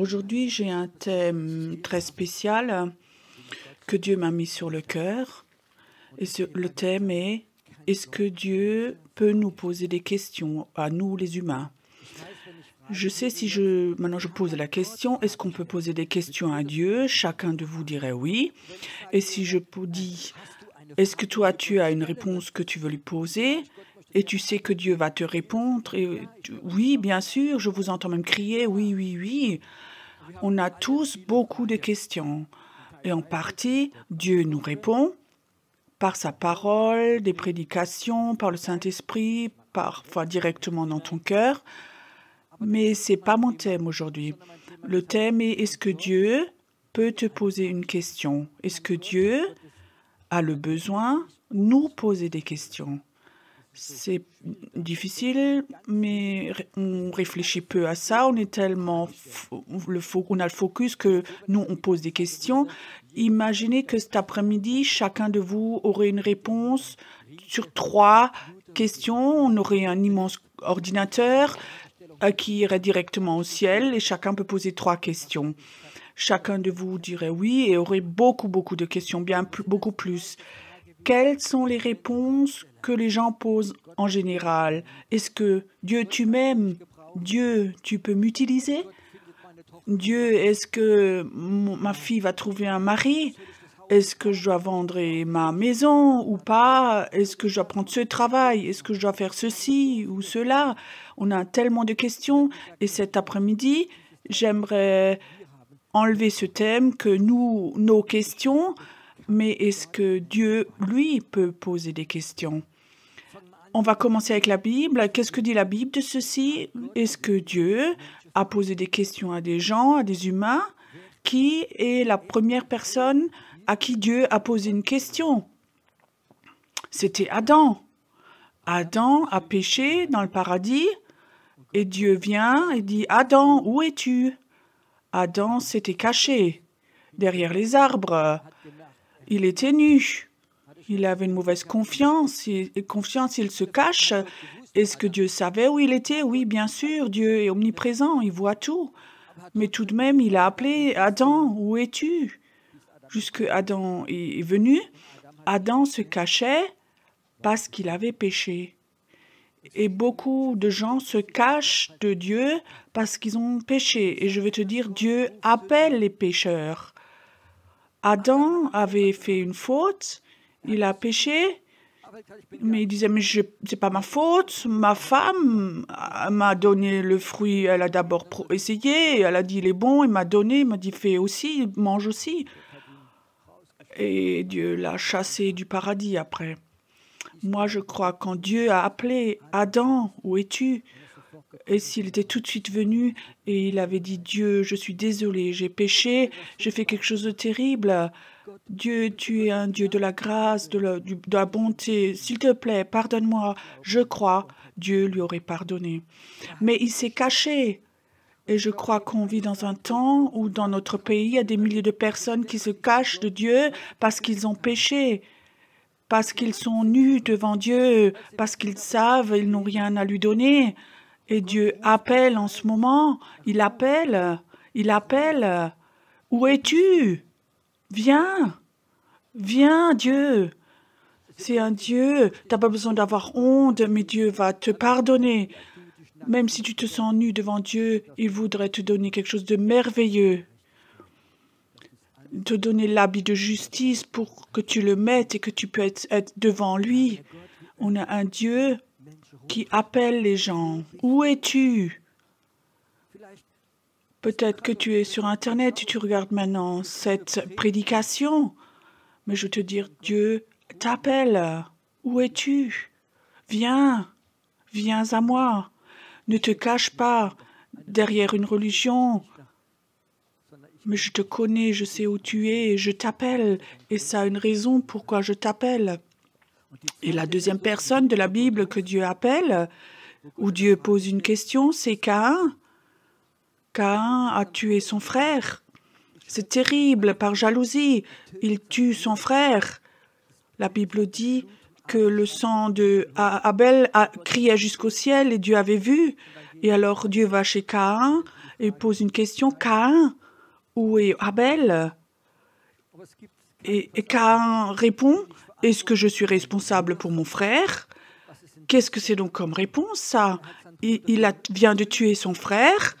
Aujourd'hui, j'ai un thème très spécial que Dieu m'a mis sur le cœur. Et le thème est est-ce que Dieu peut nous poser des questions à nous les humains Je sais si je maintenant je pose la question est-ce qu'on peut poser des questions à Dieu Chacun de vous dirait oui. Et si je dis est-ce que toi tu as une réponse que tu veux lui poser et tu sais que Dieu va te répondre et oui bien sûr je vous entends même crier oui oui oui on a tous beaucoup de questions et en partie Dieu nous répond par sa parole, des prédications, par le Saint-Esprit, parfois directement dans ton cœur. Mais ce n'est pas mon thème aujourd'hui. Le thème est est-ce que Dieu peut te poser une question Est-ce que Dieu a le besoin de nous poser des questions c'est difficile, mais on réfléchit peu à ça. On est tellement le on a le focus que nous on pose des questions. Imaginez que cet après-midi, chacun de vous aurait une réponse sur trois questions. On aurait un immense ordinateur euh, qui irait directement au ciel et chacun peut poser trois questions. Chacun de vous dirait oui et aurait beaucoup beaucoup de questions, bien beaucoup plus. Quelles sont les réponses que les gens posent en général Est-ce que Dieu, tu m'aimes Dieu, tu peux m'utiliser Dieu, est-ce que ma fille va trouver un mari Est-ce que je dois vendre ma maison ou pas Est-ce que je dois prendre ce travail Est-ce que je dois faire ceci ou cela On a tellement de questions et cet après-midi, j'aimerais enlever ce thème que nous, nos questions, mais est-ce que Dieu, lui, peut poser des questions On va commencer avec la Bible. Qu'est-ce que dit la Bible de ceci Est-ce que Dieu a posé des questions à des gens, à des humains Qui est la première personne à qui Dieu a posé une question C'était Adam. Adam a péché dans le paradis et Dieu vient et dit Adam, où es-tu Adam s'était caché derrière les arbres. Il était nu. Il avait une mauvaise confiance. et confiance, il se cache. Est-ce que Dieu savait où il était Oui, bien sûr, Dieu est omniprésent, il voit tout. Mais tout de même, il a appelé Adam, où es-tu Jusque Adam est venu, Adam se cachait parce qu'il avait péché. Et beaucoup de gens se cachent de Dieu parce qu'ils ont péché. Et je vais te dire, Dieu appelle les pécheurs. Adam avait fait une faute, il a péché, mais il disait, mais ce n'est pas ma faute, ma femme m'a donné le fruit, elle a d'abord essayé, elle a dit, il est bon, il m'a donné, il m'a dit, fais aussi, mange aussi. Et Dieu l'a chassé du paradis après. Moi, je crois quand Dieu a appelé Adam, où es-tu et s'il était tout de suite venu et il avait dit Dieu, je suis désolé, j'ai péché, j'ai fait quelque chose de terrible. Dieu, tu es un Dieu de la grâce, de la, de la bonté. S'il te plaît, pardonne-moi. Je crois, Dieu lui aurait pardonné. Mais il s'est caché. Et je crois qu'on vit dans un temps où dans notre pays, il y a des milliers de personnes qui se cachent de Dieu parce qu'ils ont péché parce qu'ils sont nus devant Dieu, parce qu'ils savent, ils n'ont rien à lui donner, et Dieu appelle en ce moment, il appelle, il appelle, où es-tu Viens, viens Dieu. C'est un Dieu, tu n'as pas besoin d'avoir honte, mais Dieu va te pardonner. Même si tu te sens nu devant Dieu, il voudrait te donner quelque chose de merveilleux. Te donner l'habit de justice pour que tu le mettes et que tu puisses être, être devant lui. On a un Dieu qui appelle les gens. Où es-tu Peut-être que tu es sur Internet et tu regardes maintenant cette prédication. Mais je te dire, Dieu t'appelle. Où es-tu Viens, viens à moi. Ne te cache pas derrière une religion. Mais je te connais, je sais où tu es, je t'appelle. Et ça a une raison pourquoi je t'appelle. Et la deuxième personne de la Bible que Dieu appelle, où Dieu pose une question, c'est Cain. Cain a tué son frère. C'est terrible, par jalousie, il tue son frère. La Bible dit que le sang de Abel criait jusqu'au ciel et Dieu avait vu. Et alors Dieu va chez Cain et pose une question. Cain, où est Abel Et, Cain Caïn répond, est-ce que je suis responsable pour mon frère Qu'est-ce que c'est donc comme réponse, ça il, vient de tuer son frère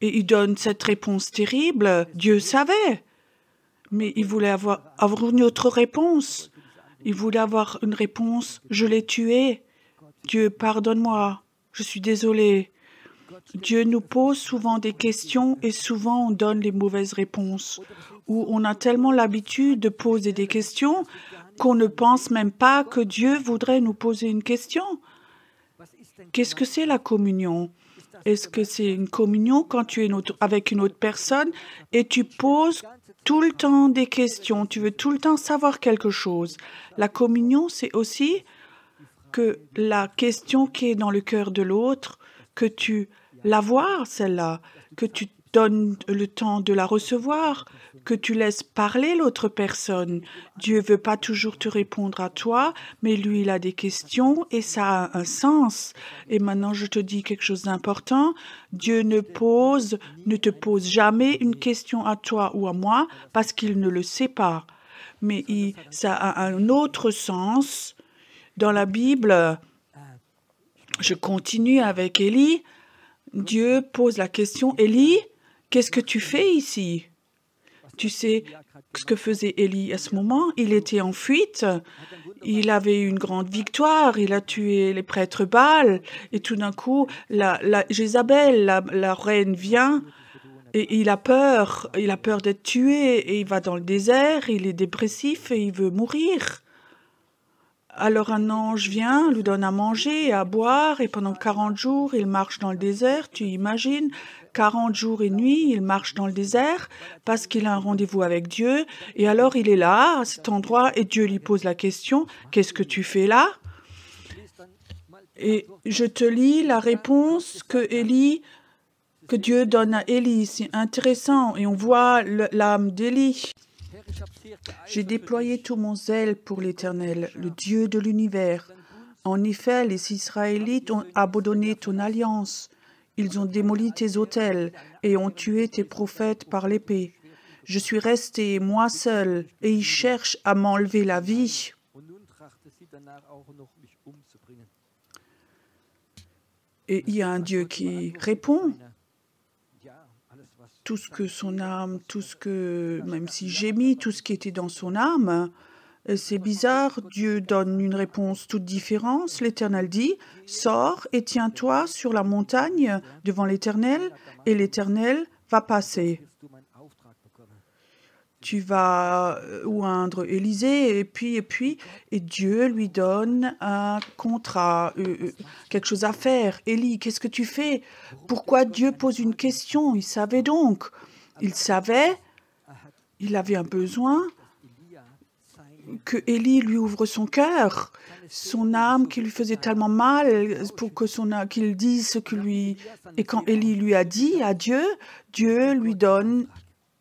et il donne cette réponse terrible. Dieu savait. Mais il voulait avoir, avoir une autre réponse. Il voulait avoir une réponse. Je l'ai tué. Dieu, pardonne-moi. Je suis désolé. Dieu nous pose souvent des questions et souvent on donne les mauvaises réponses. Ou on a tellement l'habitude de poser des questions qu'on ne pense même pas que Dieu voudrait nous poser une question. Qu'est-ce que c'est la communion Est-ce que c'est une communion quand tu es avec une autre personne et tu poses tout le temps des questions, tu veux tout le temps savoir quelque chose La communion, c'est aussi que la question qui est dans le cœur de l'autre, que tu la vois, celle-là, que tu donne le temps de la recevoir, que tu laisses parler l'autre personne. Dieu veut pas toujours te répondre à toi, mais lui, il a des questions et ça a un sens. Et maintenant, je te dis quelque chose d'important. Dieu ne pose, ne te pose jamais une question à toi ou à moi parce qu'il ne le sait pas. Mais ça a un autre sens. Dans la Bible, je continue avec Élie. Dieu pose la question, Élie, Qu'est-ce que tu fais ici Tu sais ce que faisait Élie à ce moment Il était en fuite, il avait une grande victoire, il a tué les prêtres Baal, et tout d'un coup, la, la Jézabel, la, reine, vient. Et il a peur, il a peur d'être tué, et il va dans le désert, il est dépressif et il veut mourir. Alors un ange vient, lui donne à manger à boire, et pendant 40 jours, il marche dans le désert, tu imagines, 40 jours et nuits, il marche dans le désert parce qu'il a un rendez-vous avec Dieu. Et alors il est là, à cet endroit, et Dieu lui pose la question, qu'est-ce que tu fais là Et je te lis la réponse que Élie que Dieu donne à Élie. C'est intéressant et on voit l'âme d'Élie. J'ai déployé tout mon zèle pour l'Éternel, le Dieu de l'univers. En effet, les Israélites ont abandonné ton alliance. Ils ont démoli tes autels et ont tué tes prophètes par l'épée. Je suis resté moi seul et ils cherchent à m'enlever la vie. Et il y a un Dieu qui répond. Tout ce que son âme, tout ce que, même si j'ai mis, tout ce qui était dans son âme, euh, c'est bizarre, Dieu donne une réponse toute différente. L'Éternel dit, sors et tiens-toi sur la montagne devant l'Éternel, et l'Éternel va passer. Tu vas euh, oindre Élisée, et puis, et puis, et Dieu lui donne un contrat, euh, quelque chose à faire. Élie, qu'est-ce que tu fais Pourquoi Dieu pose une question Il savait donc. Il savait, il avait un besoin, que Élie lui ouvre son cœur, son âme qui lui faisait tellement mal pour que son qu'il dise ce que lui et quand Élie lui a dit à Dieu, Dieu lui donne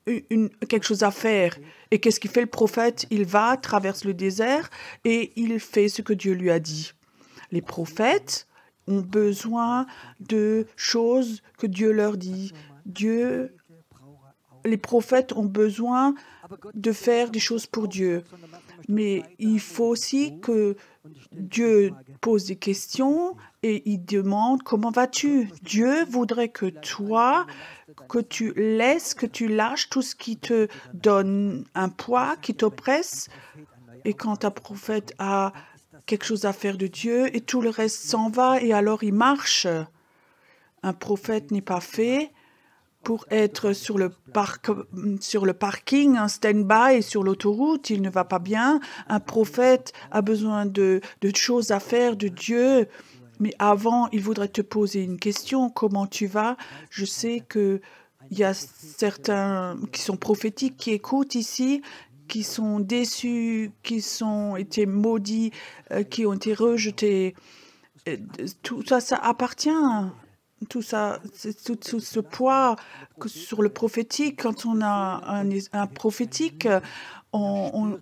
quelque chose à faire. Et qu'est-ce qu'il fait le prophète Il va, traverse le désert et il fait ce que Dieu lui a dit. Les prophètes ont besoin de choses que Dieu leur dit. Dieu, les prophètes ont besoin de faire des choses pour Dieu. Mais il faut aussi que Dieu pose des questions et il demande comment vas-tu. Dieu voudrait que toi, que tu laisses, que tu lâches tout ce qui te donne un poids, qui t'oppresse. Et quand un prophète a quelque chose à faire de Dieu et tout le reste s'en va et alors il marche. Un prophète n'est pas fait pour être sur le, parc, sur le parking, un stand-by, sur l'autoroute, il ne va pas bien. Un prophète a besoin de, choses à faire, de Dieu. Mais avant, il voudrait te poser une question. Comment tu vas Je sais qu'il y a certains qui sont prophétiques, qui écoutent ici, qui sont déçus, qui ont été maudits, euh, qui ont été rejetés. Tout ça, ça appartient tout ça, tout, tout, ce poids sur le prophétique, quand on a un, prophétique, on,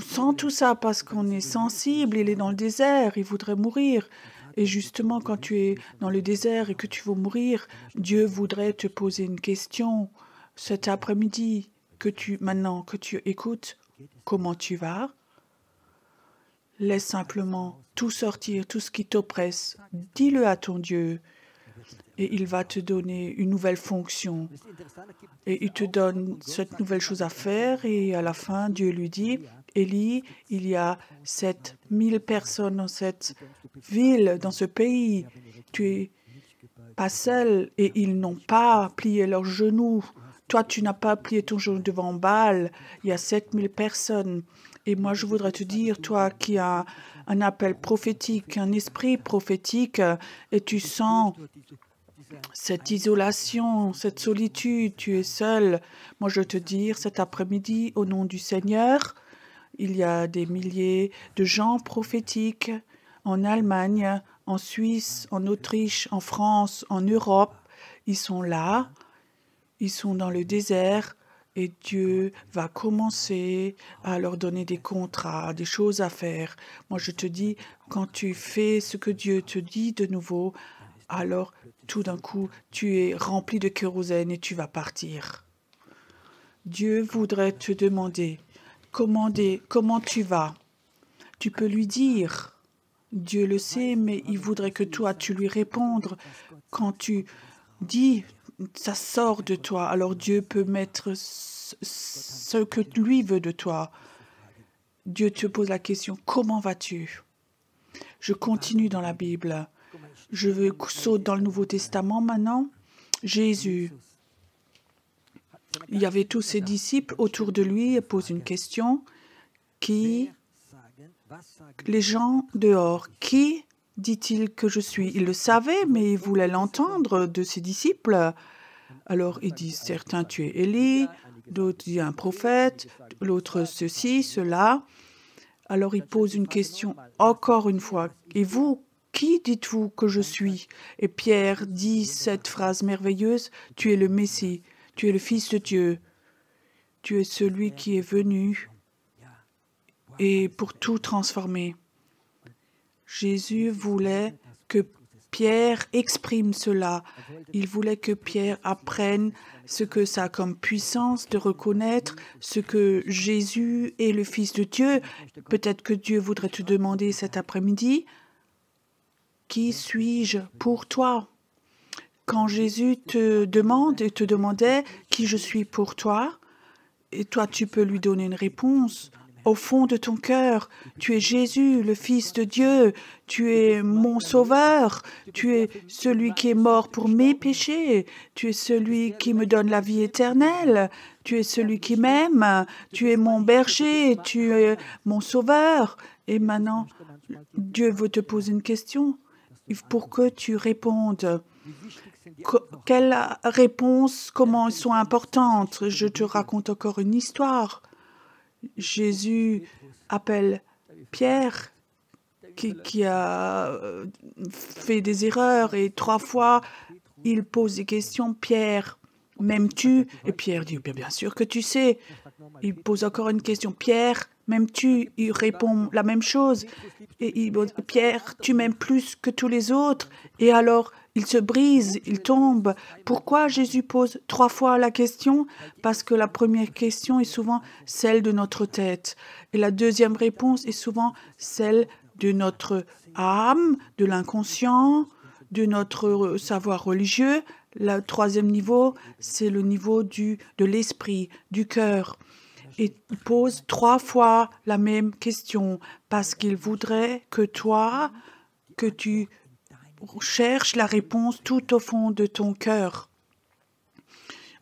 sent tout ça parce qu'on est sensible, il est dans le désert, il voudrait mourir. Et justement, quand tu es dans le désert et que tu veux mourir, Dieu voudrait te poser une question cet après-midi que tu maintenant que tu écoutes comment tu vas. Laisse simplement tout sortir, tout ce qui t'oppresse. Dis-le à ton Dieu et il va te donner une nouvelle fonction. Et il te donne cette nouvelle chose à faire et à la fin, Dieu lui dit, Élie, il y a 7000 personnes dans cette ville, dans ce pays. Tu es pas seul et ils n'ont pas plié leurs genoux. Toi, tu n'as pas plié ton genou devant Baal. Il y a 7000 personnes. Et moi, je voudrais te dire, toi qui as un appel prophétique, un esprit prophétique, et tu sens cette isolation, cette solitude, tu es seul. Moi, je te dire cet après-midi, au nom du Seigneur, il y a des milliers de gens prophétiques en Allemagne, en Suisse, en Autriche, en France, en Europe. Ils sont là, ils sont dans le désert, et Dieu va commencer à leur donner des contrats, des choses à faire. Moi, je te dis, quand tu fais ce que Dieu te dit de nouveau, alors tout d'un coup, tu es rempli de kérosène et tu vas partir. Dieu voudrait te demander comment, comment tu vas. Tu peux lui dire. Dieu le sait, mais il voudrait que toi, tu lui répondes. Quand tu dis ça sort de toi. Alors Dieu peut mettre ce que lui veut de toi. Dieu te pose la question, comment vas-tu Je continue dans la Bible. Je veux saute dans le Nouveau Testament maintenant. Jésus, il y avait tous ses disciples autour de lui et pose une question qui, les gens dehors, qui Dit-il que je suis Il le savait, mais il voulait l'entendre de ses disciples. Alors ils disent certains tu es Élie, d'autres es un prophète, l'autre ceci, cela. Alors il pose une question encore une fois. Et vous, qui dites-vous que je suis Et Pierre dit cette phrase merveilleuse, tu es le Messie, tu es le Fils de Dieu, tu es celui qui est venu et pour tout transformer. Jésus voulait que Pierre exprime cela. Il voulait que Pierre apprenne ce que ça a comme puissance de reconnaître ce que Jésus est le Fils de Dieu. Peut-être que Dieu voudrait te demander cet après-midi, qui suis-je pour toi Quand Jésus te demande et te demandait qui je suis pour toi, et toi tu peux lui donner une réponse au fond de ton cœur, tu es Jésus, le Fils de Dieu, tu es mon Sauveur, tu es celui qui est mort pour mes péchés, tu es celui qui me donne la vie éternelle, tu es celui qui m'aime, tu es mon berger, tu es mon Sauveur. Et maintenant, Dieu veut te poser une question pour que tu répondes. Quelle quelles réponses, comment elles sont importantes Je te raconte encore une histoire. Jésus appelle Pierre, qui, a euh, fait des erreurs, et trois fois, il pose des questions. Pierre, m'aimes-tu Et Pierre dit, bien, sûr que tu sais. Il pose encore une question. Pierre, m'aimes-tu Il répond la même chose. Et Pierre, tu m'aimes plus que tous les autres. Et alors, il se brise, il tombe. Pourquoi Jésus pose trois fois la question Parce que la première question est souvent celle de notre tête. Et la deuxième réponse est souvent celle de notre âme, de l'inconscient, de notre savoir religieux. Le troisième niveau, c'est le niveau du, de l'esprit, du cœur. Il pose trois fois la même question parce qu'il voudrait que toi, que tu cherche la réponse tout au fond de ton cœur.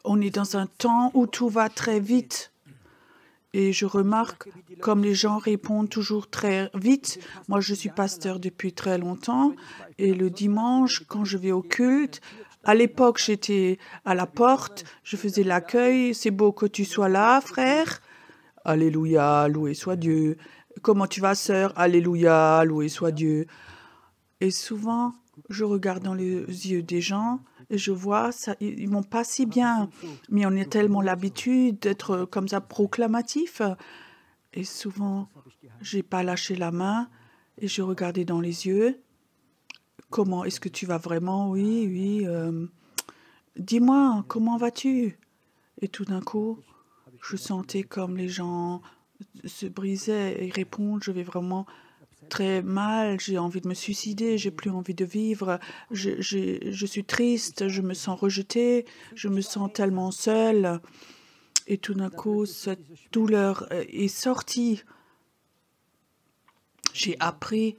On est dans un temps où tout va très vite. Et je remarque, comme les gens répondent toujours très vite, moi je suis pasteur depuis très longtemps, et le dimanche, quand je vais au culte, à l'époque j'étais à la porte, je faisais l'accueil, c'est beau que tu sois là, frère. Alléluia, loué soit Dieu. Comment tu vas, sœur Alléluia, loué soit Dieu. Et souvent, je regarde dans les yeux des gens et je vois, ça, ils vont pas si bien. Mais on a tellement l'habitude d'être comme ça proclamatif. Et souvent, je n'ai pas lâché la main et je regardais dans les yeux. Comment est-ce que tu vas vraiment Oui, oui. Euh, dis-moi, comment vas-tu Et tout d'un coup, je sentais comme les gens se brisaient et répondent je vais vraiment très mal, j'ai envie de me suicider, j'ai plus envie de vivre, je, suis triste, je me sens rejetée, je me sens tellement seule. Et tout d'un coup, cette douleur est sortie. J'ai appris,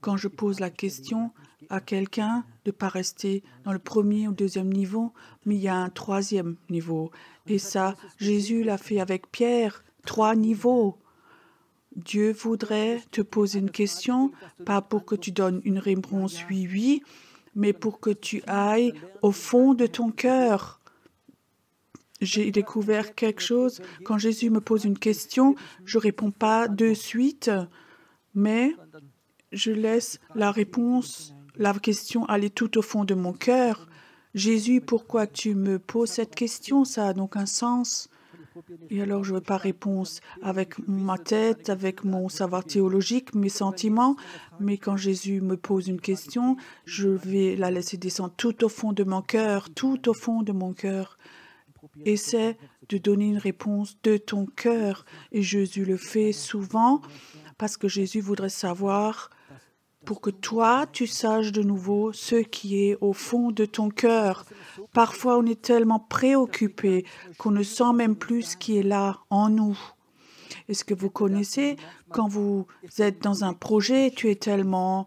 quand je pose la question à quelqu'un, de ne pas rester dans le premier ou deuxième niveau, mais il y a un troisième niveau. Et ça, Jésus l'a fait avec Pierre, trois niveaux. Dieu voudrait te poser une question, pas pour que tu donnes une réponse oui, oui, mais pour que tu ailles au fond de ton cœur. J'ai découvert quelque chose. Quand Jésus me pose une question, je ne réponds pas de suite, mais je laisse la réponse, la question aller tout au fond de mon cœur. Jésus, pourquoi tu me poses cette question Ça a donc un sens. Et alors, je veux pas réponse avec ma tête, avec mon savoir théologique, mes sentiments, mais quand Jésus me pose une question, je vais la laisser descendre tout au fond de mon cœur, tout au fond de mon cœur. Essaie de donner une réponse de ton cœur. Et Jésus le fait souvent parce que Jésus voudrait savoir pour que toi, tu saches de nouveau ce qui est au fond de ton cœur. Parfois, on est tellement préoccupé qu'on ne sent même plus ce qui est là en nous. Est-ce que vous connaissez quand vous êtes dans un projet, tu es tellement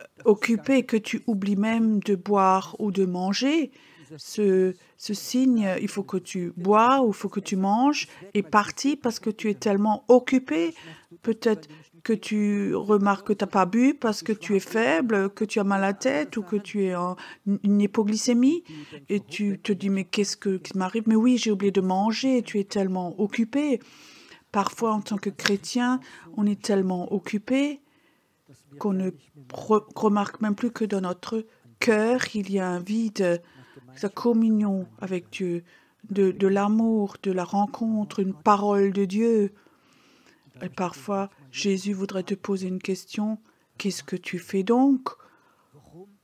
euh, occupé que tu oublies même de boire ou de manger ce, ce signe, il faut que tu bois ou il faut que tu manges, est parti parce que tu es tellement occupé. Peut-être que tu remarques que tu n'as pas bu parce que tu es faible, que tu as mal à la tête ou que tu es en une hypoglycémie. Et tu te dis, mais qu'est-ce qui m'arrive Mais oui, j'ai oublié de manger, tu es tellement occupé. Parfois, en tant que chrétien, on est tellement occupé qu'on ne remarque même plus que dans notre cœur, il y a un vide, sa communion avec Dieu, de, de l'amour, de la rencontre, une parole de Dieu. Et parfois, Jésus voudrait te poser une question. Qu'est-ce que tu fais donc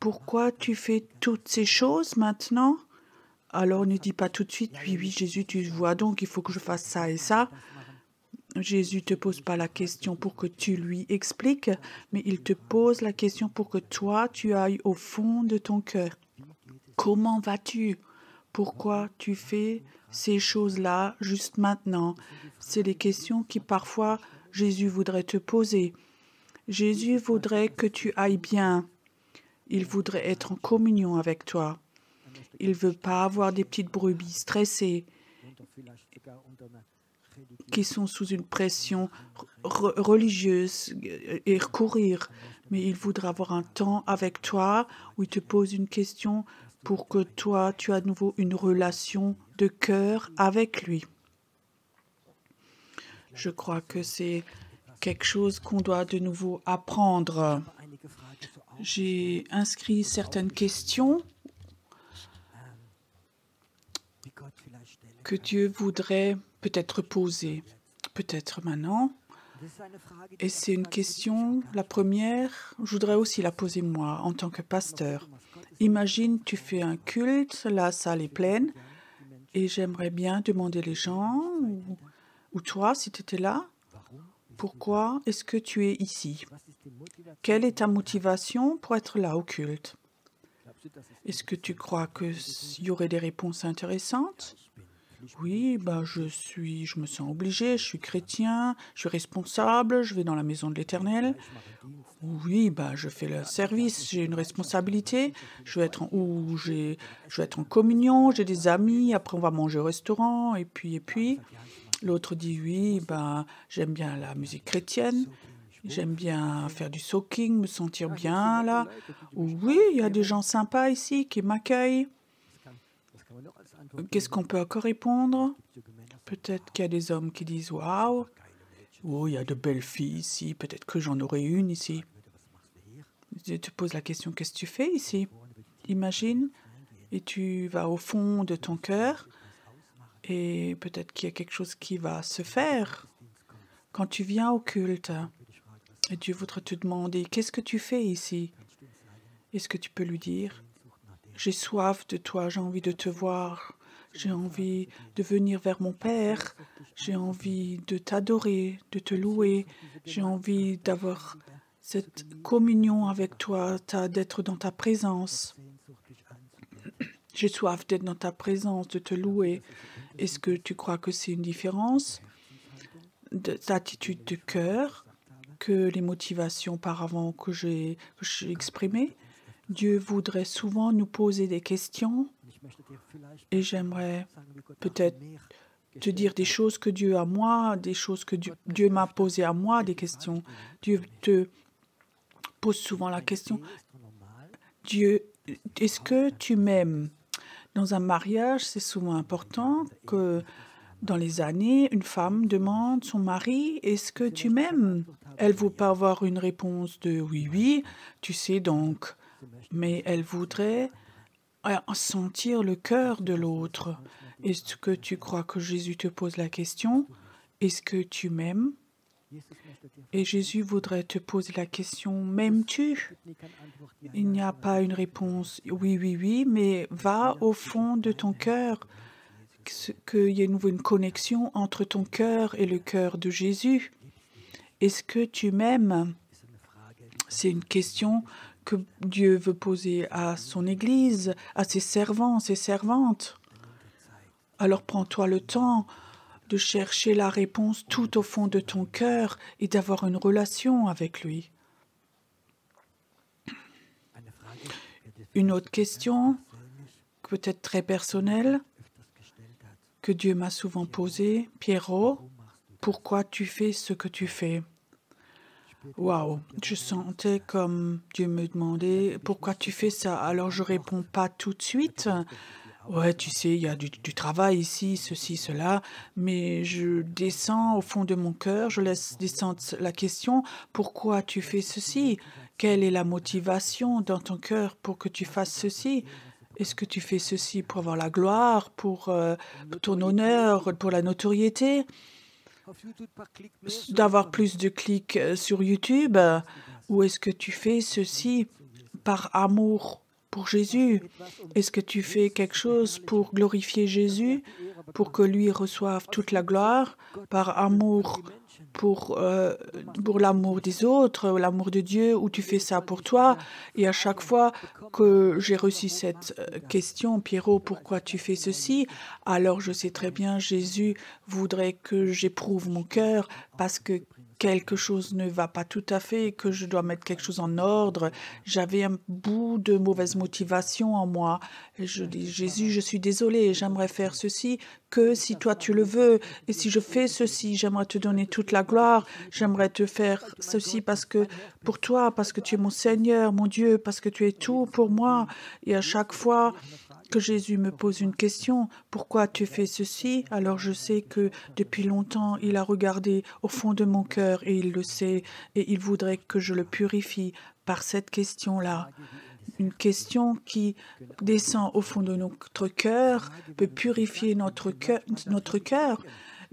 Pourquoi tu fais toutes ces choses maintenant Alors ne dis pas tout de suite, oui, oui, Jésus, tu vois donc, il faut que je fasse ça et ça. Jésus te pose pas la question pour que tu lui expliques, mais il te pose la question pour que toi, tu ailles au fond de ton cœur. Comment vas-tu Pourquoi tu fais ces choses-là juste maintenant C'est les questions qui parfois Jésus voudrait te poser. Jésus voudrait que tu ailles bien. Il voudrait être en communion avec toi. Il ne veut pas avoir des petites brebis stressées qui sont sous une pression religieuse euh, et courir, Mais il voudrait avoir un temps avec toi où il te pose une question pour que toi, tu aies à nouveau une relation de cœur avec lui. Je crois que c'est quelque chose qu'on doit de nouveau apprendre. J'ai inscrit certaines questions que Dieu voudrait peut-être poser, peut-être maintenant. Et c'est une question, la première, je voudrais aussi la poser moi en tant que pasteur. Imagine, tu fais un culte, la salle est pleine, et j'aimerais bien demander les gens ou toi, si tu étais là, pourquoi est-ce que tu es ici Quelle est ta motivation pour être là au culte Est-ce que tu crois qu'il y aurait des réponses intéressantes oui, bah, je suis, je me sens obligé, je suis chrétien, je suis responsable, je vais dans la maison de l'Éternel. Oui, bah, je fais le service, j'ai une responsabilité, je vais être je vais être en communion, j'ai des amis, après on va manger au restaurant et puis et puis L'autre dit oui, ben, j'aime bien la musique chrétienne, j'aime bien faire du soaking, me sentir ah, bien là. oui, il y a des gens sympas ici qui m'accueillent. Qu'est-ce qu'on peut encore répondre Peut-être qu'il y a des hommes qui disent waouh, oh, il y a de belles filles ici, peut-être que j'en aurai une ici. Je te pose la question qu'est-ce que tu fais ici Imagine, et tu vas au fond de ton cœur et peut-être qu'il y a quelque chose qui va se faire quand tu viens au culte. Et Dieu voudrait te demander, qu'est-ce que tu fais ici Est-ce que tu peux lui dire, j'ai soif de toi, j'ai envie de te voir, j'ai envie de venir vers mon Père, j'ai envie de t'adorer, de te louer, j'ai envie d'avoir cette communion avec toi, d'être dans ta présence. J'ai soif d'être dans ta présence, de te louer. Est-ce que tu crois que c'est une différence d'attitude de cœur que les motivations auparavant que j'ai exprimées Dieu voudrait souvent nous poser des questions et j'aimerais peut-être te dire des choses que Dieu a à moi, des choses que Dieu, Dieu m'a posées à moi, des questions. Dieu te pose souvent la question, Dieu, est-ce que tu m'aimes dans un mariage, c'est souvent important que dans les années, une femme demande son mari Est-ce que tu m'aimes Elle ne veut pas avoir une réponse de oui, oui, tu sais donc. Mais elle voudrait euh, sentir le cœur de l'autre. Est-ce que tu crois que Jésus te pose la question Est-ce que tu m'aimes et Jésus voudrait te poser la question, m'aimes-tu Il n'y a pas une réponse oui, oui, oui, mais va au fond de ton cœur, qu'il y ait une connexion entre ton cœur et le cœur de Jésus. Est-ce que tu m'aimes C'est une question que Dieu veut poser à son Église, à ses servants, ses servantes. Alors prends-toi le temps de chercher la réponse tout au fond de ton cœur et d'avoir une relation avec lui. Une autre question, peut-être très personnelle, que Dieu m'a souvent posée, Pierrot, pourquoi tu fais ce que tu fais Waouh, je sentais comme Dieu me demandait pourquoi tu fais ça. Alors je réponds pas tout de suite Ouais, tu sais, il y a du, travail ici, ceci, cela, mais je descends au fond de mon cœur, je laisse descendre la question pourquoi tu fais ceci Quelle est la motivation dans ton cœur pour que tu fasses ceci Est-ce que tu fais ceci pour avoir la gloire, pour euh, ton honneur, pour la notoriété D'avoir plus de clics euh, sur YouTube Ou est-ce que tu fais ceci par amour pour Jésus Est-ce que tu fais quelque chose pour glorifier Jésus, pour que lui reçoive toute la gloire par amour pour, euh, pour l'amour des autres, l'amour de Dieu, ou tu fais ça pour toi Et à chaque fois que j'ai reçu cette euh, question, Pierrot, pourquoi tu fais ceci Alors je sais très bien, Jésus voudrait que j'éprouve mon cœur parce que quelque chose ne va pas tout à fait, que je dois mettre quelque chose en ordre. J'avais un bout de mauvaise motivation en moi. je dis, Jésus, je suis désolé, j'aimerais faire ceci que si toi tu le veux. Et si je fais ceci, j'aimerais te donner toute la gloire. J'aimerais te faire ceci parce que pour toi, parce que tu es mon Seigneur, mon Dieu, parce que tu es tout pour moi. Et à chaque fois, que Jésus me pose une question, pourquoi tu fais ceci Alors je sais que depuis longtemps, il a regardé au fond de mon cœur et il le sait, et il voudrait que je le purifie par cette question-là. Une question qui descend au fond de notre cœur, peut purifier notre cœur. Notre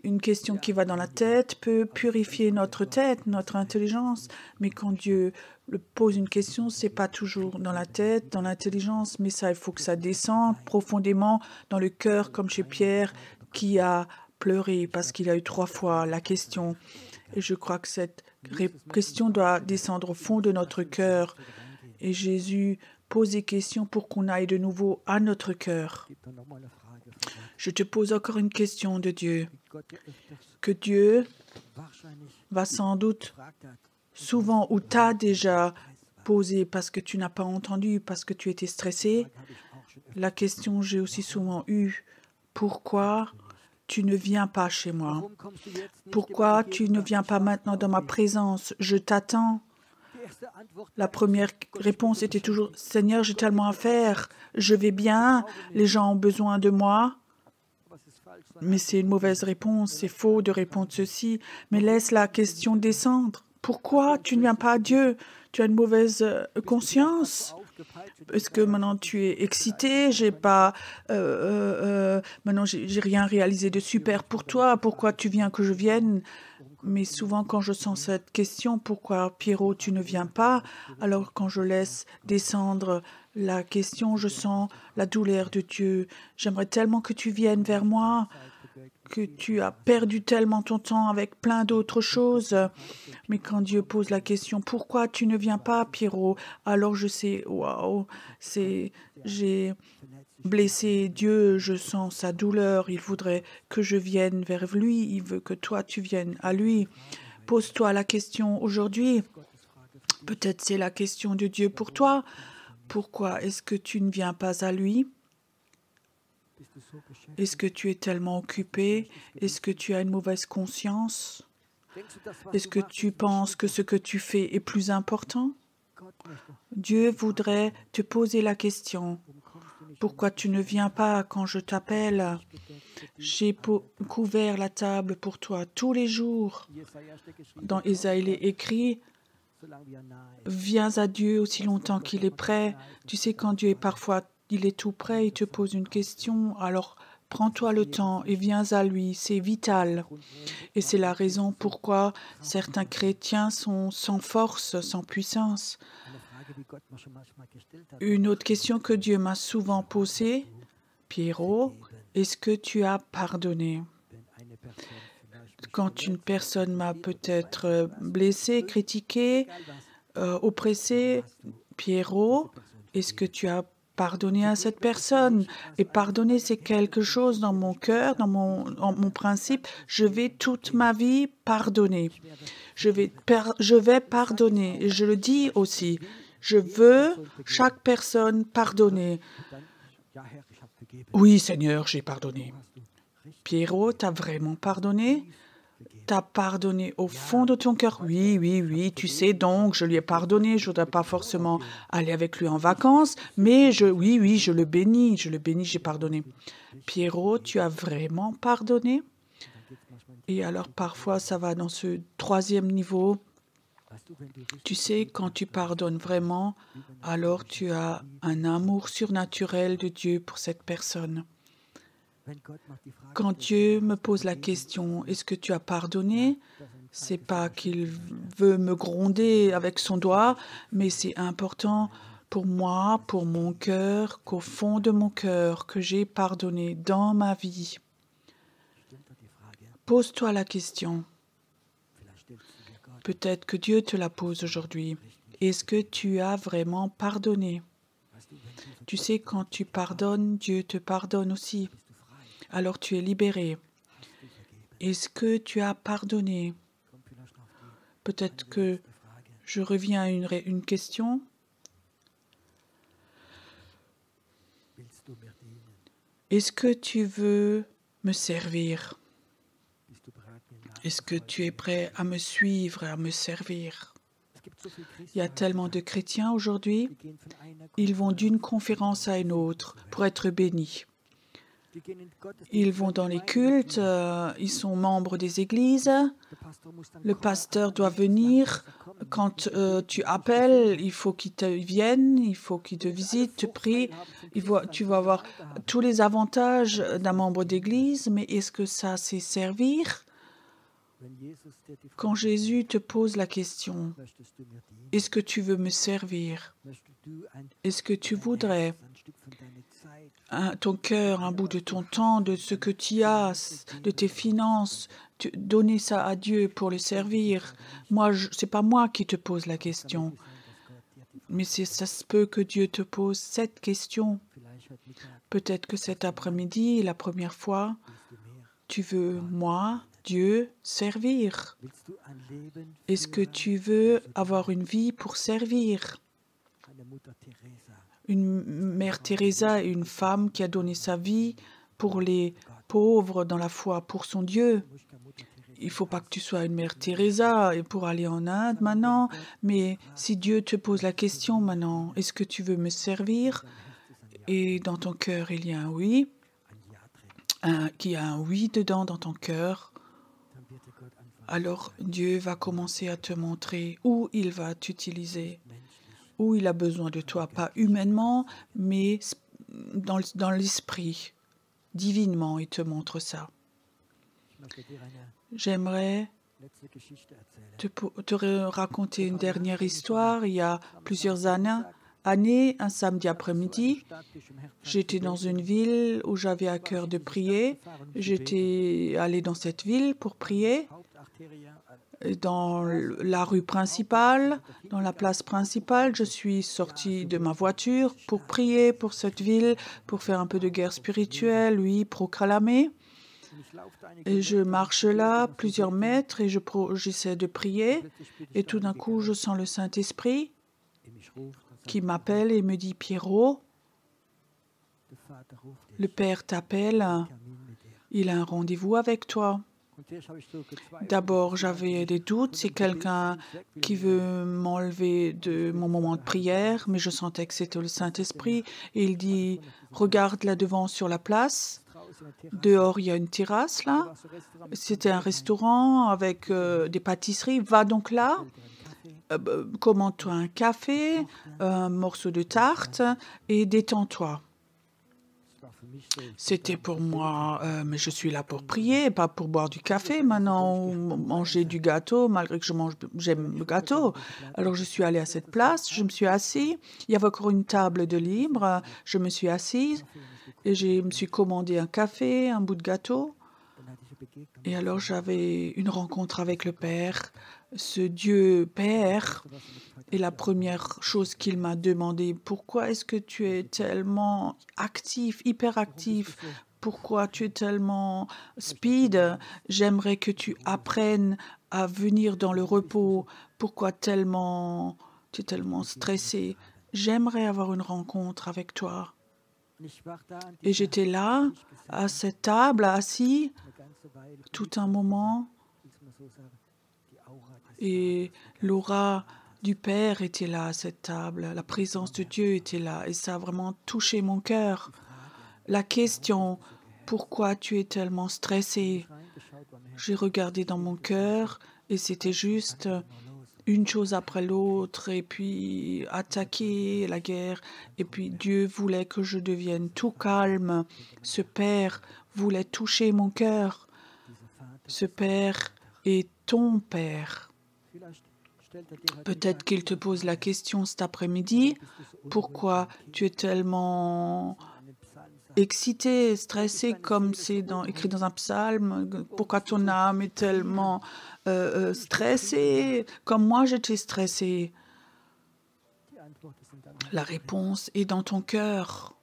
une question qui va dans la tête peut purifier notre tête, notre intelligence, mais quand Dieu pose une question, c'est pas toujours dans la tête, dans l'intelligence, mais ça, il faut que ça descende profondément dans le cœur, comme chez Pierre, qui a pleuré parce qu'il a eu trois fois la question. Et je crois que cette question doit descendre au fond de notre cœur. Et Jésus pose des questions pour qu'on aille de nouveau à notre cœur. Je te pose encore une question de Dieu. Que Dieu va sans doute souvent ou t'as déjà posé parce que tu n'as pas entendu, parce que tu étais stressé. La question j'ai aussi souvent eu pourquoi tu ne viens pas chez moi Pourquoi tu ne viens pas maintenant dans ma présence Je t'attends. La première réponse était toujours, Seigneur, j'ai tellement à faire, je vais bien, les gens ont besoin de moi. Mais c'est une mauvaise réponse, c'est faux de répondre ceci, mais laisse la question descendre. Pourquoi tu ne viens pas à Dieu Tu as une mauvaise euh, conscience Est-ce que maintenant tu es excité J'ai pas. Euh, euh, maintenant, j'ai rien réalisé de super pour toi. Pourquoi tu viens que je vienne mais souvent, quand je sens cette question, pourquoi Pierrot, tu ne viens pas Alors, quand je laisse descendre la question, je sens la douleur de Dieu. J'aimerais tellement que tu viennes vers moi que tu as perdu tellement ton temps avec plein d'autres choses. Mais quand Dieu pose la question, pourquoi tu ne viens pas, Pierrot Alors je sais, waouh, c'est, j'ai blessé Dieu, je sens sa douleur, il voudrait que je vienne vers lui, il veut que toi tu viennes à lui. Pose-toi la question aujourd'hui. Peut-être c'est la question de Dieu pour toi. Pourquoi est-ce que tu ne viens pas à lui est-ce que tu es tellement occupé Est-ce que tu as une mauvaise conscience Est-ce que tu penses que ce que tu fais est plus important Dieu voudrait te poser la question. Pourquoi tu ne viens pas quand je t'appelle J'ai couvert la table pour toi tous les jours. Dans Isaïe il est écrit Viens à Dieu aussi longtemps qu'il est prêt. Tu sais, quand Dieu est parfois, il est tout prêt, il te pose une question. Alors, Prends-toi le temps et viens à lui, c'est vital. Et c'est la raison pourquoi certains chrétiens sont sans force, sans puissance. Une autre question que Dieu m'a souvent posée, Pierrot, est-ce que tu as pardonné Quand une personne m'a peut-être euh, blessé, critiqué, euh, oppressé, Pierrot, est-ce que tu as pardonner à cette personne. Et pardonner, c'est quelque chose dans mon cœur, dans mon, mon principe. Je vais toute ma vie pardonner. Je vais, je vais pardonner. Et je le dis aussi. Je veux chaque personne pardonner. Oui, Seigneur, j'ai pardonné. Pierrot, t'as vraiment pardonné t'a pardonné au fond de ton cœur. Oui, oui, oui, tu sais donc, je lui ai pardonné, je ne voudrais pas forcément aller avec lui en vacances, mais je, oui, oui, je le bénis, je le bénis, j'ai pardonné. Pierrot, tu as vraiment pardonné Et alors parfois ça va dans ce troisième niveau. Tu sais, quand tu pardonnes vraiment, alors tu as un amour surnaturel de Dieu pour cette personne. Quand Dieu me pose la question, est-ce que tu as pardonné C'est pas qu'il veut me gronder avec son doigt, mais c'est important pour moi, pour mon cœur, qu'au fond de mon cœur, que j'ai pardonné dans ma vie. Pose-toi la question. Peut-être que Dieu te la pose aujourd'hui. Est-ce que tu as vraiment pardonné Tu sais, quand tu pardonnes, Dieu te pardonne aussi alors tu es libéré. Est-ce que tu as pardonné Peut-être que je reviens à une, question. Est-ce que tu veux me servir Est-ce que tu es prêt à me suivre, à me servir il y a tellement de chrétiens aujourd'hui, ils vont d'une conférence à une autre pour être bénis. Ils vont dans les cultes, euh, ils sont membres des églises. Le pasteur doit venir. Quand euh, tu appelles, il faut qu'il te vienne, il faut qu'il te visite, te prie. tu vas avoir tous les avantages d'un membre d'église, mais est-ce que ça, c'est servir Quand Jésus te pose la question, est-ce que tu veux me servir Est-ce que tu voudrais ton cœur, un bout de ton temps, de ce que tu as, de tes finances, donner ça à Dieu pour le servir. Moi, c'est pas moi qui te pose la question. Mais ça se peut que Dieu te pose cette question. Peut-être que cet après-midi, la première fois, tu veux moi, Dieu, servir. Est-ce que tu veux avoir une vie pour servir une mère Teresa est une femme qui a donné sa vie pour les pauvres dans la foi, pour son Dieu. Il ne faut pas que tu sois une mère Teresa pour aller en Inde maintenant, mais si Dieu te pose la question maintenant, est-ce que tu veux me servir Et dans ton cœur, il y a un oui, qui a un oui dedans dans ton cœur, alors Dieu va commencer à te montrer où il va t'utiliser où il a besoin de toi, pas humainement, mais dans, l'esprit. Divinement, il te montre ça. J'aimerais te, raconter une dernière histoire. Il y a plusieurs années, un samedi après-midi, j'étais dans une ville où j'avais à cœur de prier. J'étais allé dans cette ville pour prier dans la rue principale, dans la place principale. Je suis sorti de ma voiture pour prier pour cette ville, pour faire un peu de guerre spirituelle, oui, proclamer. Et je marche là plusieurs mètres et j'essaie de prier. Et tout d'un coup, je sens le Saint-Esprit qui m'appelle et me dit, Pierrot, le Père t'appelle, il a un rendez-vous avec toi. D'abord, j'avais des doutes, c'est quelqu'un qui veut m'enlever de mon moment de prière, mais je sentais que c'était le Saint-Esprit. Il dit, regarde là devant sur la place. Dehors, il y a une terrasse là. C'était un restaurant avec euh, des pâtisseries. Va donc là. Euh, Commande-toi un café, un morceau de tarte et détends-toi. C'était pour moi, euh, mais je suis là pour prier, pas pour boire du café maintenant ou manger du gâteau, malgré que je mange, j'aime le gâteau. Alors je suis allée à cette place, je me suis assise. Il y avait encore une table de libre. Je me suis assise et je me suis commandé un café, un bout de gâteau. Et alors j'avais une rencontre avec le Père ce Dieu Père. est la première chose qu'il m'a demandé, pourquoi est-ce que tu es tellement actif, hyperactif Pourquoi tu es tellement speed J'aimerais que tu apprennes à venir dans le repos. Pourquoi tellement tu es tellement stressé J'aimerais avoir une rencontre avec toi. Et j'étais là, à cette table, assis, tout un moment. Et l'aura du Père était là à cette table, la présence de Dieu était là, et ça a vraiment touché mon cœur. La question, pourquoi tu es tellement stressé J'ai regardé dans mon cœur, et c'était juste une chose après l'autre, et puis attaquer la guerre. Et puis Dieu voulait que je devienne tout calme. Ce Père voulait toucher mon cœur. Ce Père est ton Père. Peut-être qu'il te pose la question cet après-midi, pourquoi tu es tellement excité, stressé, comme c'est écrit dans un psalme, pourquoi ton âme est tellement euh, euh, stressée, comme moi j'étais stressée. La réponse est dans ton cœur.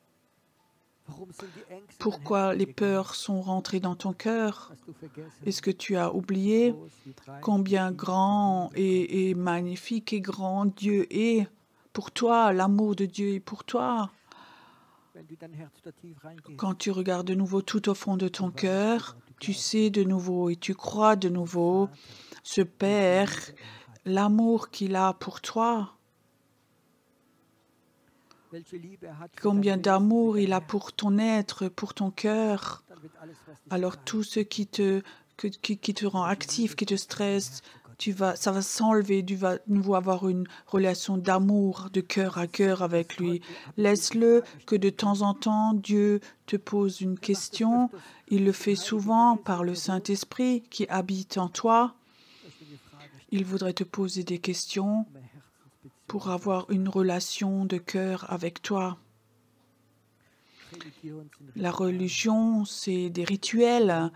Pourquoi les peurs sont rentrées dans ton cœur Est-ce que tu as oublié combien grand et, magnifique et grand Dieu est pour toi, l'amour de Dieu est pour toi Quand tu regardes de nouveau tout au fond de ton cœur, tu sais de nouveau et tu crois de nouveau ce Père, l'amour qu'il a pour toi. Combien d'amour il a pour ton être, pour ton cœur. Alors tout ce qui te, te rend actif, qui te stresse, tu vas, ça va s'enlever, tu vas nouveau avoir une relation d'amour, de cœur à cœur avec lui. Laisse-le que de temps en temps, Dieu te pose une question. Il le fait souvent par le Saint-Esprit qui habite en toi. Il voudrait te poser des questions, pour avoir une relation de cœur avec toi. La religion, c'est des rituels.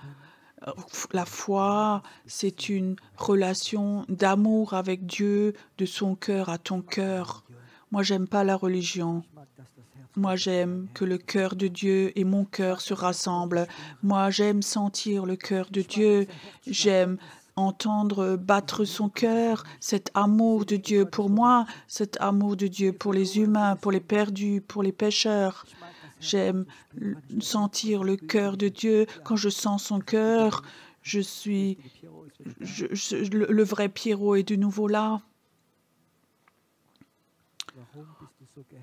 La foi, c'est une relation d'amour avec Dieu, de son cœur à ton cœur. Moi, j'aime pas la religion. Moi, j'aime que le cœur de Dieu et mon cœur se rassemblent. Moi, j'aime sentir le cœur de Dieu. J'aime entendre battre son cœur, cet amour de Dieu pour moi, cet amour de Dieu pour les humains, pour les perdus, pour les pécheurs. J'aime sentir le cœur de Dieu. Quand je sens son cœur, je suis. le, le vrai Pierrot est de nouveau là.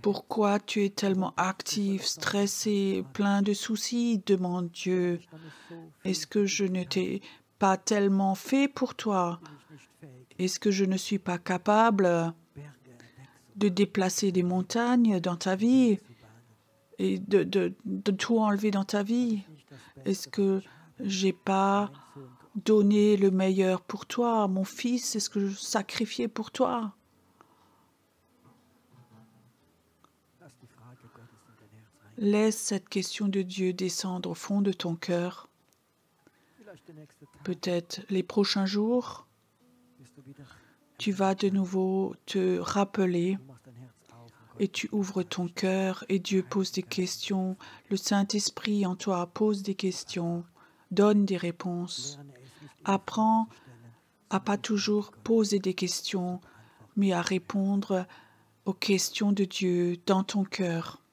Pourquoi tu es tellement actif, stressé, plein de soucis demande Dieu. Est-ce que je ne t'ai pas tellement fait pour toi Est-ce que je ne suis pas capable de déplacer des montagnes dans ta vie et de, tout enlever dans ta vie Est-ce que je n'ai pas donné le meilleur pour toi Mon fils, est-ce que je sacrifiais pour toi Laisse cette question de Dieu descendre au fond de ton cœur peut-être les prochains jours, tu vas de nouveau te rappeler et tu ouvres ton cœur et Dieu pose des questions. Le Saint-Esprit en toi pose des questions, donne des réponses. Apprends à pas toujours poser des questions, mais à répondre aux questions de Dieu dans ton cœur.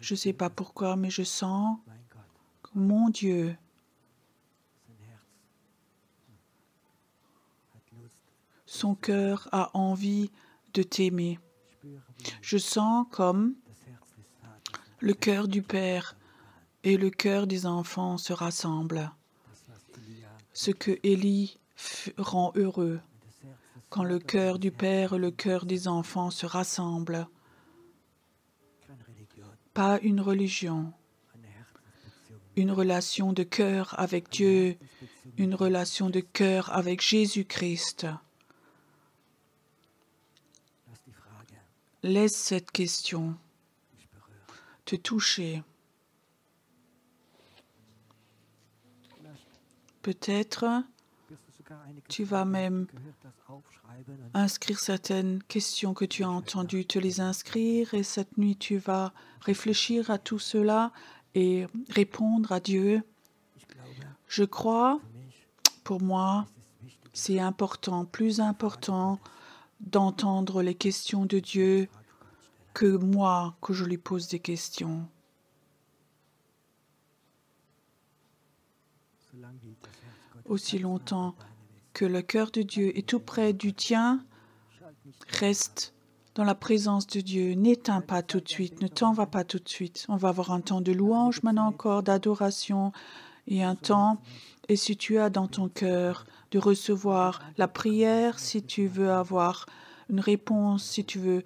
Je ne sais pas pourquoi, mais je sens mon Dieu, son cœur a envie de t'aimer. Je sens comme le cœur du Père et le cœur des enfants se rassemblent. Ce que Élie rend heureux, quand le cœur du Père et le cœur des enfants se rassemblent, pas une religion, une relation de cœur avec Dieu, une relation de cœur avec Jésus-Christ. Laisse cette question te toucher. Peut-être tu vas même inscrire certaines questions que tu as entendues, te les inscrire et cette nuit tu vas réfléchir à tout cela et répondre à Dieu. Je crois, pour moi, c'est important, plus important d'entendre les questions de Dieu que moi que je lui pose des questions. Aussi longtemps que le cœur de Dieu est tout près du tien, reste dans la présence de Dieu. N'éteins pas tout de suite, ne t'en va pas tout de suite. On va avoir un temps de louange maintenant encore, d'adoration et un temps. Et si tu as dans ton cœur de recevoir la prière, si tu veux avoir une réponse, si tu veux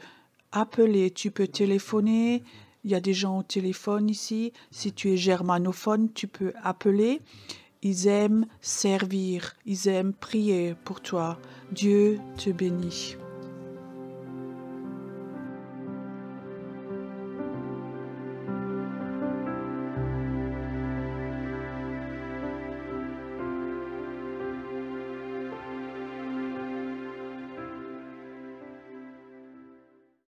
appeler, tu peux téléphoner. Il y a des gens au téléphone ici. Si tu es germanophone, tu peux appeler. Ils aiment servir, ils aiment prier pour toi. Dieu te bénit.